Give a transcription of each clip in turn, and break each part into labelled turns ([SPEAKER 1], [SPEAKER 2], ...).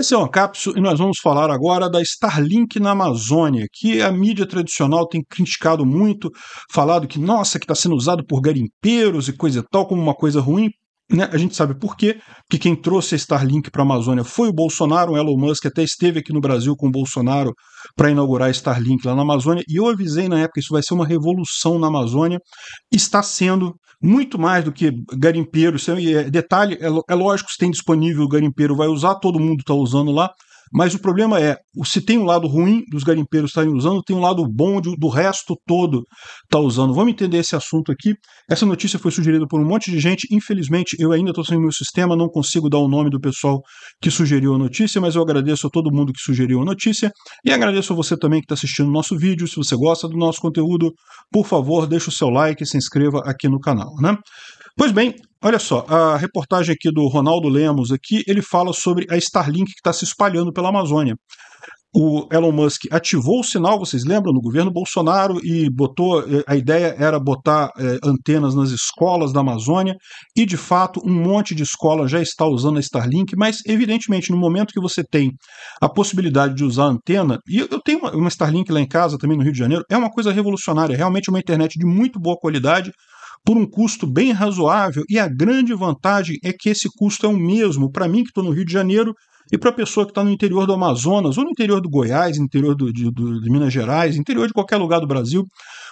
[SPEAKER 1] Esse é o Capso e nós vamos falar agora da Starlink na Amazônia, que a mídia tradicional tem criticado muito, falado que, nossa, que está sendo usado por garimpeiros e coisa e tal, como uma coisa ruim. Né? A gente sabe por quê, porque quem trouxe a Starlink para a Amazônia foi o Bolsonaro, o Elon Musk até esteve aqui no Brasil com o Bolsonaro para inaugurar a Starlink lá na Amazônia, e eu avisei na época, isso vai ser uma revolução na Amazônia, está sendo muito mais do que garimpeiros, é, é detalhe, é, é, lógico, se tem disponível o garimpeiro vai usar, todo mundo está usando lá, mas o problema é, se tem um lado ruim dos garimpeiros estarem usando, tem um lado bom de, do resto todo tá usando. Vamos entender esse assunto aqui. Essa notícia foi sugerida por um monte de gente. Infelizmente, eu ainda estou sem o meu sistema, não consigo dar o nome do pessoal que sugeriu a notícia, mas eu agradeço a todo mundo que sugeriu a notícia e agradeço a você também que está assistindo o nosso vídeo. Se você gosta do nosso conteúdo, por favor, deixe o seu like e se inscreva aqui no canal, né? Pois bem, olha só, a reportagem aqui do Ronaldo Lemos aqui, ele fala sobre a Starlink que está se espalhando pela Amazônia. O Elon Musk ativou o sinal, vocês lembram, no governo Bolsonaro e botou. Eh, a ideia era botar é, antenas nas escolas da Amazônia, e de fato um monte de escola já está usando a Starlink, mas evidentemente, no momento que você tem a possibilidade de usar a antena, e eu tenho uma, uma Starlink lá em casa também no Rio de Janeiro, é uma coisa revolucionária, realmente uma internet de muito boa qualidade por um custo bem razoável, e a grande vantagem é que esse custo é o mesmo para mim que estou no Rio de Janeiro e para a pessoa que está no interior do Amazonas, ou no interior do Goiás, interior do, de, do, de Minas Gerais, interior de qualquer lugar do Brasil,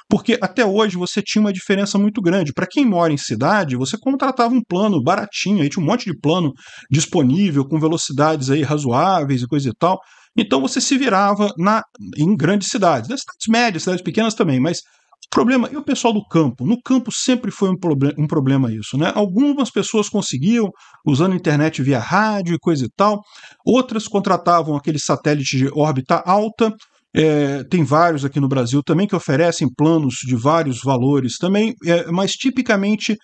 [SPEAKER 1] porque até hoje você tinha uma diferença muito grande. Para quem mora em cidade, você contratava um plano baratinho, aí tinha um monte de plano disponível, com velocidades aí razoáveis e coisa e tal. Então você se virava na, em grandes cidades, né? cidades médias, cidades pequenas também, mas Problema, e o pessoal do campo? No campo sempre foi um, proble um problema isso, né? Algumas pessoas conseguiam, usando internet via rádio e coisa e tal, outras contratavam aquele satélite de órbita alta, é, tem vários aqui no Brasil também que oferecem planos de vários valores também, é, mas tipicamente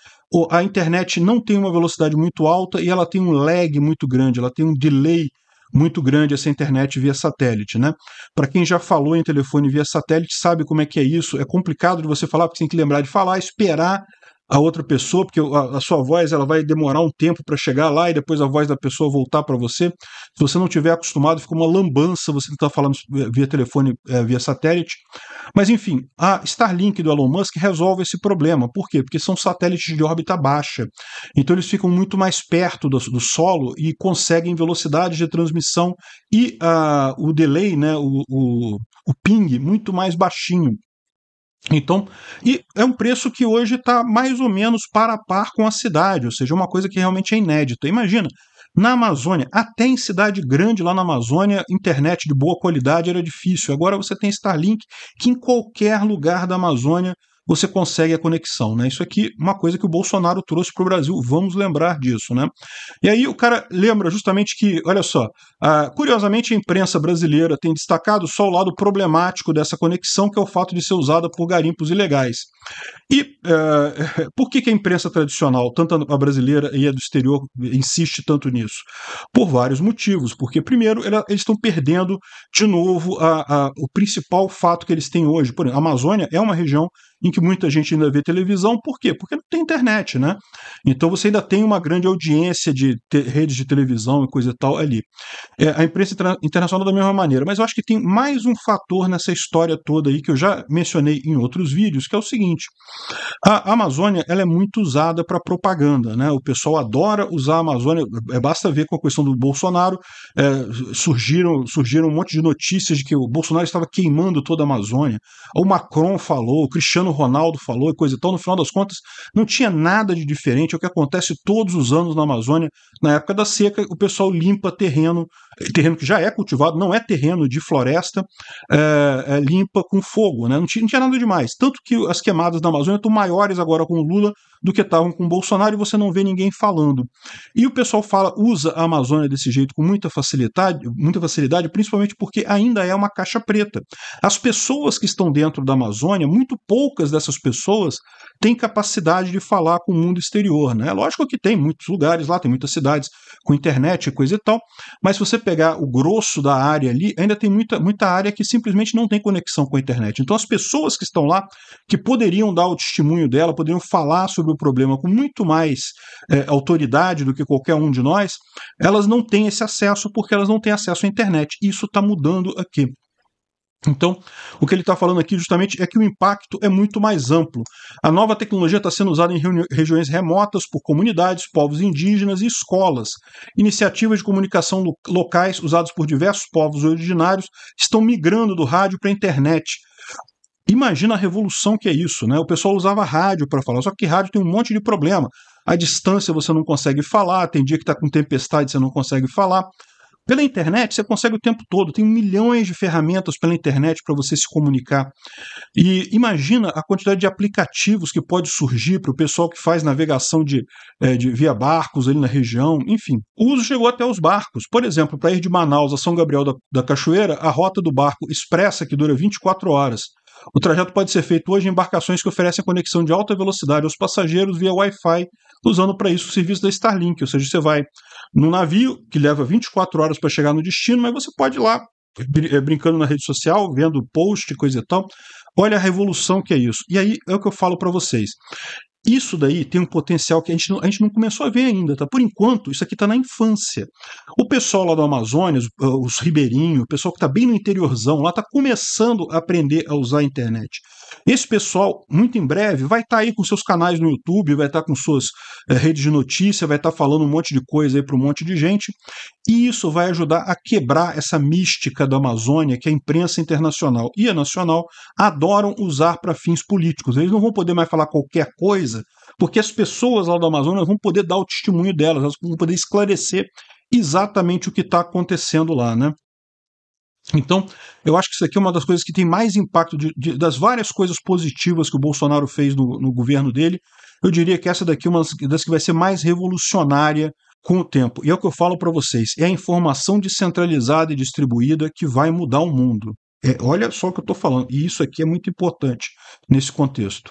[SPEAKER 1] a internet não tem uma velocidade muito alta e ela tem um lag muito grande, ela tem um delay muito grande essa internet via satélite, né? Para quem já falou em telefone via satélite, sabe como é que é isso. É complicado de você falar, porque você tem que lembrar de falar, esperar a outra pessoa, porque a, a sua voz ela vai demorar um tempo para chegar lá e depois a voz da pessoa voltar para você. Se você não tiver acostumado, fica uma lambança você tentar falar via telefone, é, via satélite. Mas enfim, a Starlink do Elon Musk resolve esse problema. Por quê? Porque são satélites de órbita baixa. Então eles ficam muito mais perto do, do solo e conseguem velocidades de transmissão e uh, o delay, né, o, o, o ping muito mais baixinho. Então, e é um preço que hoje está mais ou menos para a par com a cidade, ou seja, é uma coisa que realmente é inédita. Imagina, na Amazônia, até em cidade grande lá na Amazônia, internet de boa qualidade era difícil. Agora você tem Starlink, que em qualquer lugar da Amazônia você consegue a conexão. Né? Isso aqui é uma coisa que o Bolsonaro trouxe para o Brasil, vamos lembrar disso. Né? E aí o cara lembra justamente que, olha só, ah, curiosamente a imprensa brasileira tem destacado só o lado problemático dessa conexão, que é o fato de ser usada por garimpos ilegais. E uh, por que, que, a imprensa tradicional, tanto a brasileira e a do exterior, insiste tanto nisso? Por vários motivos. Porque, primeiro, ela, eles estão perdendo de novo a, a, o principal fato que eles têm hoje. Por exemplo, a Amazônia é uma região em que muita gente ainda vê televisão. Por quê? Porque não tem internet, né? Então você ainda tem uma grande audiência de redes de televisão e coisa e tal ali. É, a imprensa internacional da mesma maneira. Mas eu acho que tem mais um fator nessa história toda aí que eu já mencionei em outros vídeos, que é o seguinte. A Amazônia ela é muito usada para propaganda, né? O pessoal adora usar a Amazônia. É, basta ver com a questão do Bolsonaro é, surgiram surgiram um monte de notícias de que o Bolsonaro estava queimando toda a Amazônia. O Macron falou, o Cristiano Ronaldo falou e coisa e tal. No final das contas, não tinha nada de diferente. É o que acontece todos os anos na Amazônia. Na época da seca, o pessoal limpa terreno, terreno que já é cultivado, não é terreno de floresta, é, é, limpa com fogo, né? Não tinha, não tinha nada demais. Tanto que as queimadas na Amazônia Estados Unidos estão maiores agora com o Lula do que estavam com Bolsonaro e você não vê ninguém falando. E o pessoal fala, usa a Amazônia desse jeito com muita facilidade, muita facilidade, principalmente porque ainda é uma caixa preta. As pessoas que estão dentro da Amazônia, muito poucas dessas pessoas têm capacidade de falar com o mundo exterior, né? Lógico que tem muitos lugares lá, tem muitas cidades com internet e coisa e tal, mas se você pegar o grosso da área ali, ainda tem muita, muita área que simplesmente não tem conexão com a internet. Então as pessoas que estão lá, que poderiam dar o testemunho dela, poderiam falar sobre o problema com muito mais é, autoridade do que qualquer um de nós, elas não têm esse acesso porque elas não têm acesso à internet. Isso está mudando aqui. Então, o que ele está falando aqui justamente é que o impacto é muito mais amplo. A nova tecnologia está sendo usada em regiões remotas por comunidades, povos indígenas e escolas. Iniciativas de comunicação lo locais usadas por diversos povos originários estão migrando do rádio para a internet. Imagina a revolução que é isso, né? O pessoal usava rádio para falar, só que rádio tem um monte de problema. A distância você não consegue falar, tem dia que está com tempestade você não consegue falar. Pela internet você consegue o tempo todo, tem milhões de ferramentas pela internet para você se comunicar. E imagina a quantidade de aplicativos que pode surgir para o pessoal que faz navegação de, é, de, via barcos ali na região, enfim. O uso chegou até os barcos. Por exemplo, para ir de Manaus a São Gabriel da, da Cachoeira, a rota do barco expressa, que dura 24 horas, o trajeto pode ser feito hoje em embarcações que oferecem conexão de alta velocidade aos passageiros via Wi-Fi, usando para isso o serviço da Starlink. Ou seja, você vai num navio que leva 24 horas para chegar no destino, mas você pode ir lá eh, brincando na rede social, vendo post, coisa e tal. Olha a revolução que é isso. E aí é o que eu falo para vocês. Isso daí tem um potencial que a gente, não, a gente não começou a ver ainda, tá? Por enquanto, isso aqui está na infância. O pessoal lá do Amazônia, os, os ribeirinhos, o pessoal que está bem no interiorzão, lá está começando a aprender a usar a internet. Esse pessoal, muito em breve, vai estar tá aí com seus canais no YouTube, vai estar tá com suas é, redes de notícia, vai estar tá falando um monte de coisa aí para um monte de gente. E isso vai ajudar a quebrar essa mística da Amazônia que a imprensa internacional e a nacional adoram usar para fins políticos. Eles não vão poder mais falar qualquer coisa porque as pessoas lá do Amazonas vão poder dar o testemunho delas, elas vão poder esclarecer exatamente o que está acontecendo lá, né? Então, eu acho que isso aqui é uma das coisas que tem mais impacto, de, de, das várias coisas positivas que o Bolsonaro fez no, no governo dele, eu diria que essa daqui é uma das que vai ser mais revolucionária com o tempo. E é o que eu falo para vocês: é a informação descentralizada e distribuída que vai mudar o mundo. É, olha só o que eu estou falando, e isso aqui é muito importante nesse contexto.